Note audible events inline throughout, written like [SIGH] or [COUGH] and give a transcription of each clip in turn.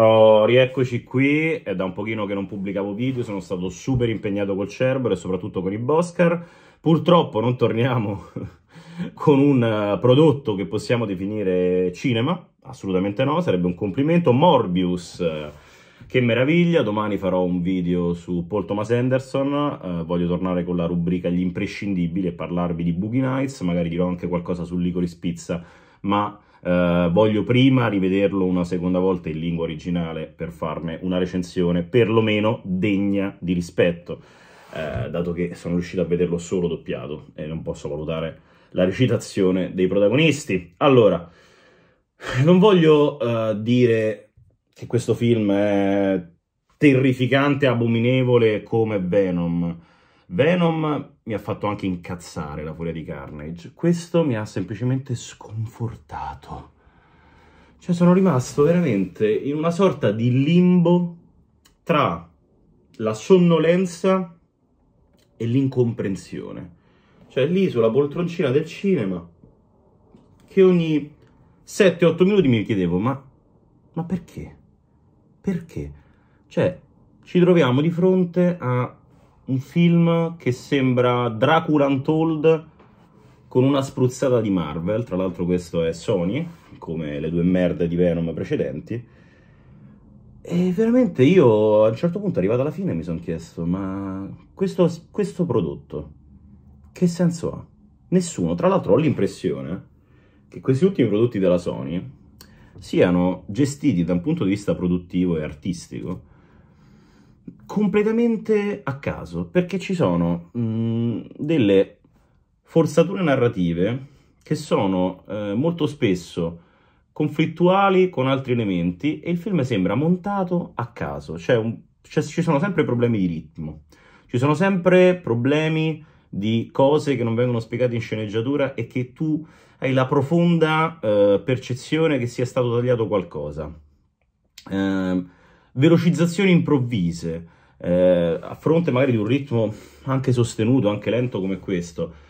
Oh, rieccoci qui, è da un pochino che non pubblicavo video, sono stato super impegnato col Cerbero e soprattutto con i Boscar. Purtroppo non torniamo [LAUGHS] con un eh, prodotto che possiamo definire cinema, assolutamente no, sarebbe un complimento. Morbius, eh, che meraviglia, domani farò un video su Paul Thomas Anderson, eh, voglio tornare con la rubrica Gli imprescindibili e parlarvi di Boogie Nights, magari dirò anche qualcosa su Licorice Pizza, ma eh, voglio prima rivederlo una seconda volta in lingua originale per farne una recensione perlomeno degna di rispetto, eh, dato che sono riuscito a vederlo solo doppiato e non posso valutare la recitazione dei protagonisti. Allora, non voglio eh, dire che questo film è terrificante, abominevole come Venom. Venom mi ha fatto anche incazzare la furia di Carnage. Questo mi ha semplicemente sconfortato. Cioè sono rimasto veramente in una sorta di limbo tra la sonnolenza e l'incomprensione. Cioè lì sulla poltroncina del cinema che ogni 7-8 minuti mi chiedevo ma, ma perché? Perché? Cioè ci troviamo di fronte a un film che sembra Dracula Untold con una spruzzata di Marvel, tra l'altro questo è Sony, come le due merde di Venom precedenti, e veramente io a un certo punto arrivato alla fine mi sono chiesto, ma questo, questo prodotto che senso ha? Nessuno, tra l'altro ho l'impressione che questi ultimi prodotti della Sony siano gestiti da un punto di vista produttivo e artistico completamente a caso, perché ci sono mh, mm, delle forzature narrative che sono eh, molto spesso conflittuali con altri elementi e il film sembra montato a caso, cioè, un, cioè ci sono sempre problemi di ritmo, ci sono sempre problemi di cose che non vengono spiegate in sceneggiatura e che tu hai la profonda eh, percezione che sia stato tagliato qualcosa. Eh, velocizzazioni improvvise, eh, a fronte magari di un ritmo anche sostenuto, anche lento come questo.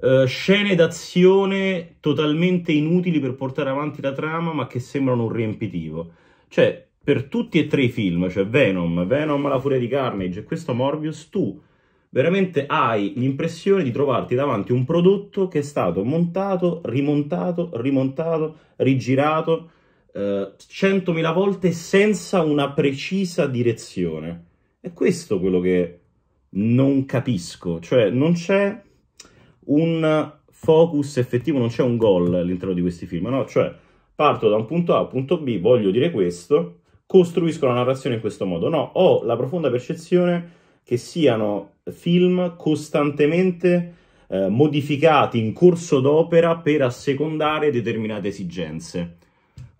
Eh, scene d'azione totalmente inutili per portare avanti la trama, ma che sembrano un riempitivo. Cioè, per tutti e tre i film, cioè Venom, Venom la furia di Carnage e questo Morbius, tu veramente hai l'impressione di trovarti davanti a un prodotto che è stato montato, rimontato, rimontato, rigirato eh, centomila eh, volte senza una precisa direzione. È questo quello che non capisco, cioè non c'è un focus effettivo, non c'è un goal all'interno di questi film, no? Cioè parto da un punto A a un punto B, voglio dire questo, costruisco la narrazione in questo modo. No, ho la profonda percezione che siano film costantemente eh, modificati in corso d'opera per assecondare determinate esigenze.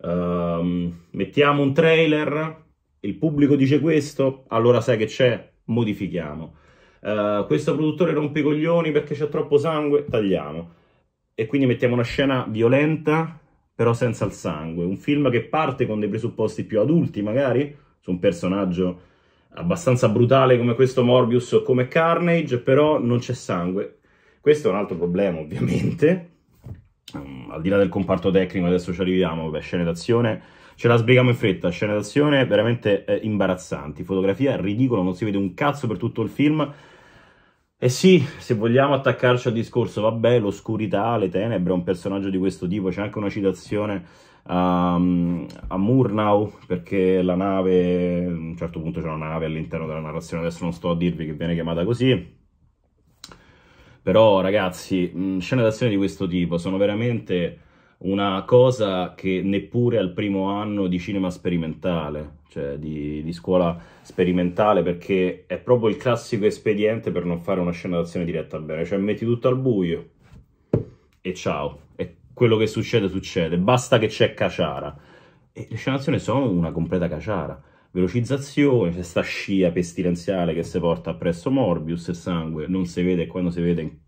Um, mettiamo un trailer il pubblico dice questo, allora sai che c'è, modifichiamo. Uh, questo produttore rompe i coglioni perché c'è troppo sangue, tagliamo. E quindi mettiamo una scena violenta, però senza il sangue. Un film che parte con dei presupposti più adulti, magari, su un personaggio abbastanza brutale come questo Morbius o come Carnage, però non c'è sangue. Questo è un altro problema, ovviamente, al di là del comparto tecnico, adesso ci arriviamo, beh, scene d'azione, ce la sbrighiamo in fretta, scene d'azione veramente eh, imbarazzanti, fotografia ridicola, non si vede un cazzo per tutto il film, e sì, se vogliamo attaccarci al discorso, vabbè, l'oscurità, le tenebre, un personaggio di questo tipo, c'è anche una citazione um, a Murnau, perché la nave, a un certo punto c'è una nave all'interno della narrazione, adesso non sto a dirvi che viene chiamata così, però ragazzi, mh, scene d'azione di questo tipo sono veramente una cosa che neppure al primo anno di cinema sperimentale, cioè di, di, scuola sperimentale, perché è proprio il classico espediente per non fare una scena d'azione diretta bene, cioè metti tutto al buio e ciao, e quello che succede succede, basta che c'è caciara. E le scene d'azione sono una completa caciara velocizzazione, c'è sta scia pestilenziale che si porta appresso Morbius, il sangue non si vede e quando si vede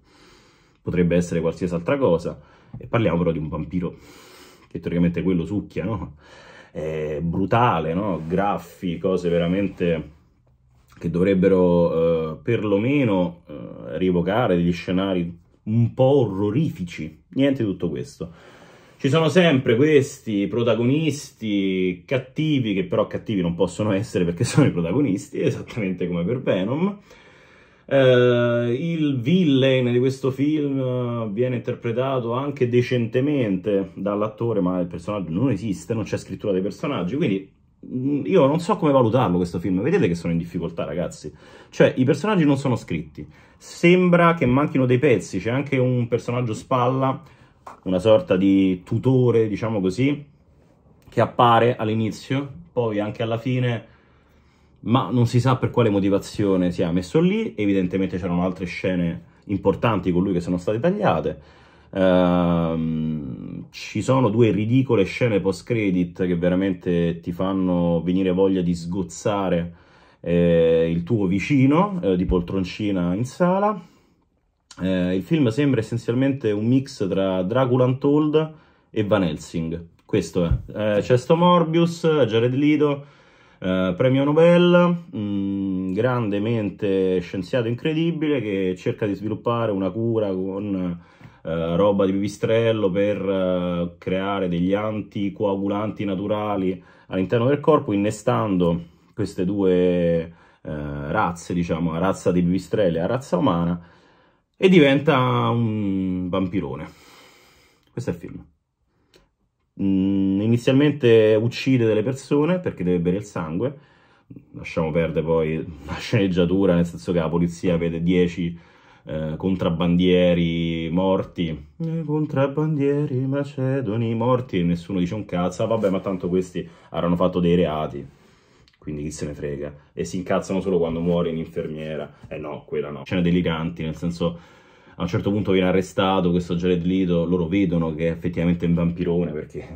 potrebbe essere qualsiasi altra cosa, e parliamo però di un vampiro che teoricamente quello succhia, no? È brutale, no? Graffi, cose veramente che dovrebbero eh, perlomeno eh, rievocare degli scenari un po' orrorifici, niente di tutto questo. Ci sono sempre questi protagonisti cattivi, che però cattivi non possono essere perché [LAUGHS] sono i protagonisti, esattamente come per Venom. Uh, il villain di questo film eh, viene interpretato anche decentemente dall'attore, ma il personaggio non esiste, non c'è scrittura dei personaggi, quindi mm, io non so come valutarlo questo film, vedete che sono in difficoltà ragazzi, cioè i personaggi non sono scritti, sembra che manchino dei pezzi, c'è anche un personaggio spalla una sorta di tutore, diciamo così, che appare all'inizio, poi anche alla fine, ma non si sa per quale motivazione si è messo lì, evidentemente c'erano altre scene importanti con lui che sono state tagliate. Ehm, ci sono due ridicole scene post credit che veramente ti fanno venire voglia di sgozzare eh, il tuo vicino eh, di poltroncina in sala eh, il film sembra essenzialmente un mix tra Dracula Untold e Van Helsing. Questo è. Eh, c'è Sto Morbius, Jared Lido, eh, premio Nobel, mh, mm, grande mente scienziato incredibile che cerca di sviluppare una cura con eh, roba di pipistrello per eh, creare degli anticoagulanti naturali all'interno del corpo, innestando queste due eh, razze, diciamo, la razza di pipistrelli e la razza umana, e diventa un vampirone. Questo è il film. Mm, inizialmente uccide delle persone perché deve bere il sangue, lasciamo perdere poi [LAUGHS] la sceneggiatura, nel senso che la polizia vede 10 eh, contrabbandieri morti, eh, contrabbandieri macedoni morti e nessuno dice un cazzo, ah, vabbè ma tanto questi avranno fatto dei reati quindi chi se ne frega, e si incazzano solo quando muore un'infermiera, eh no, quella no. Scene deliranti, nel senso, a un certo punto viene arrestato questo Jared Lido, loro vedono che è effettivamente un vampirone, perché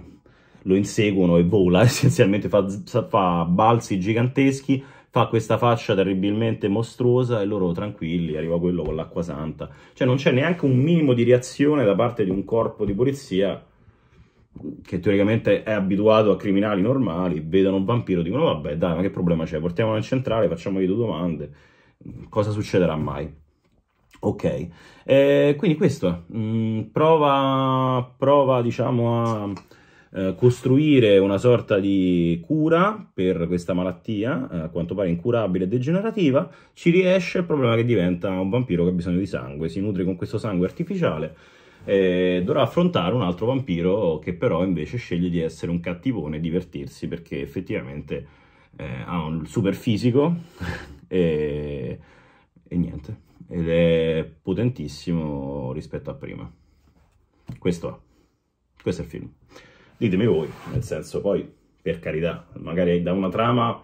lo inseguono e vola, [LAUGHS] essenzialmente fa, fa balzi giganteschi, fa questa faccia terribilmente mostruosa e loro tranquilli, arriva quello con l'acqua santa. Cioè non c'è neanche un minimo di reazione da parte di un corpo di polizia che teoricamente è abituato a criminali normali, vedono un vampiro, e dicono vabbè dai ma che problema c'è, portiamolo in centrale, facciamogli due domande, cosa succederà mai? Ok, eh, quindi questo mh, mm, prova, prova diciamo a eh, costruire una sorta di cura per questa malattia, eh, a quanto pare incurabile e degenerativa, ci riesce, il problema è che diventa un vampiro che ha bisogno di sangue, si nutre con questo sangue artificiale, eh, dovrà affrontare un altro vampiro che però invece sceglie di essere un cattivone e divertirsi perché effettivamente eh, ha un super fisico [LAUGHS] e, e niente, ed è potentissimo rispetto a prima. Questo è, questo è il film. Ditemi voi, nel senso poi, per carità, magari da una trama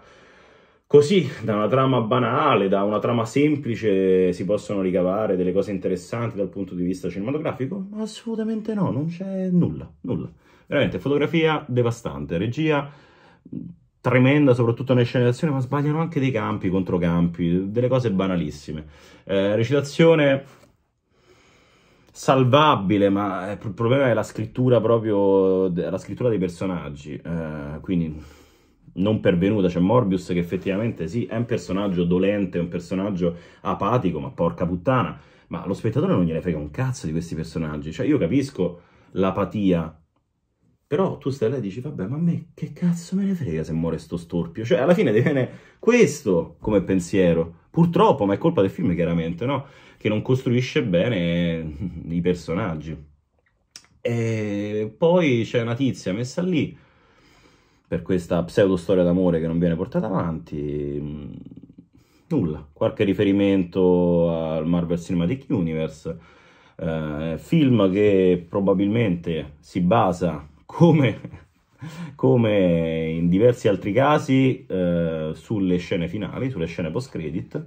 Così, da una trama banale, da una trama semplice, si possono ricavare delle cose interessanti dal punto di vista cinematografico? assolutamente no, non c'è nulla, nulla. Veramente, fotografia devastante, regia tremenda, soprattutto nelle scene d'azione, ma sbagliano anche dei campi, contro campi, delle cose banalissime. Eh, recitazione salvabile, ma eh, il problema è la scrittura proprio, la scrittura dei personaggi, eh, quindi non pervenuta, c'è Morbius che effettivamente sì, è un personaggio dolente, è un personaggio apatico, ma porca puttana, ma lo spettatore non gliene frega un cazzo di questi personaggi, cioè io capisco l'apatia, però tu stai là e dici, vabbè, ma a me che cazzo me ne frega se muore sto storpio, cioè alla fine diviene questo come pensiero, purtroppo, ma è colpa del film chiaramente, no? Che non costruisce bene i personaggi. E poi c'è una tizia messa lì per questa pseudo storia d'amore che non viene portata avanti. Mm, nulla, qualche riferimento al Marvel Cinematic Universe, eh, film che probabilmente si basa come, [LAUGHS] come in diversi altri casi eh, sulle scene finali, sulle scene post-credit.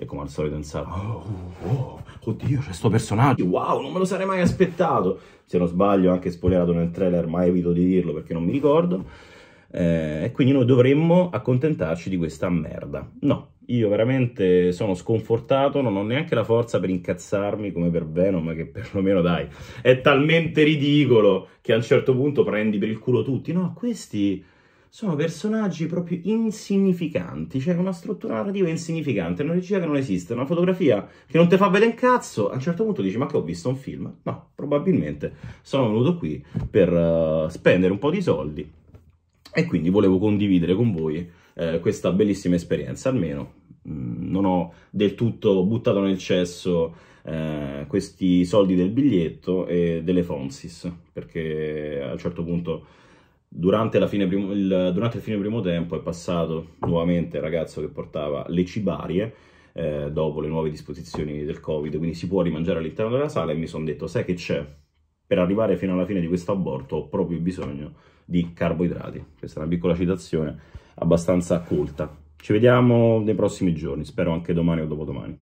E come al solito in sala, oh, oh, oh oddio, c'è questo personaggio, wow, non me lo sarei mai aspettato. Se non sbaglio, anche spoilerato nel trailer, ma evito di dirlo perché non mi ricordo eh, e quindi noi dovremmo accontentarci di questa merda. No, io veramente sono sconfortato, non ho neanche la forza per incazzarmi come per Venom, che perlomeno dai, è talmente ridicolo che a un certo punto prendi per il culo tutti. No, questi sono personaggi proprio insignificanti, cioè una struttura narrativa insignificante, una regia che non esiste, una fotografia che non ti fa vedere un cazzo, a un certo punto dici ma che ho visto un film? No, probabilmente sono venuto qui per uh, spendere un po' di soldi e quindi volevo condividere con voi eh, questa bellissima esperienza, almeno mh, mm, non ho del tutto buttato nel cesso eh, questi soldi del biglietto e delle Fonsis, perché a un certo punto durante, primo, il, durante il fine primo tempo è passato nuovamente il ragazzo che portava le cibarie, eh, dopo le nuove disposizioni del Covid, quindi si può rimangiare all'interno della sala e mi sono detto, sai che c'è? per arrivare fino alla fine di questo aborto ho proprio bisogno di carboidrati. Questa è una piccola citazione abbastanza colta. Ci vediamo nei prossimi giorni, spero anche domani o dopodomani.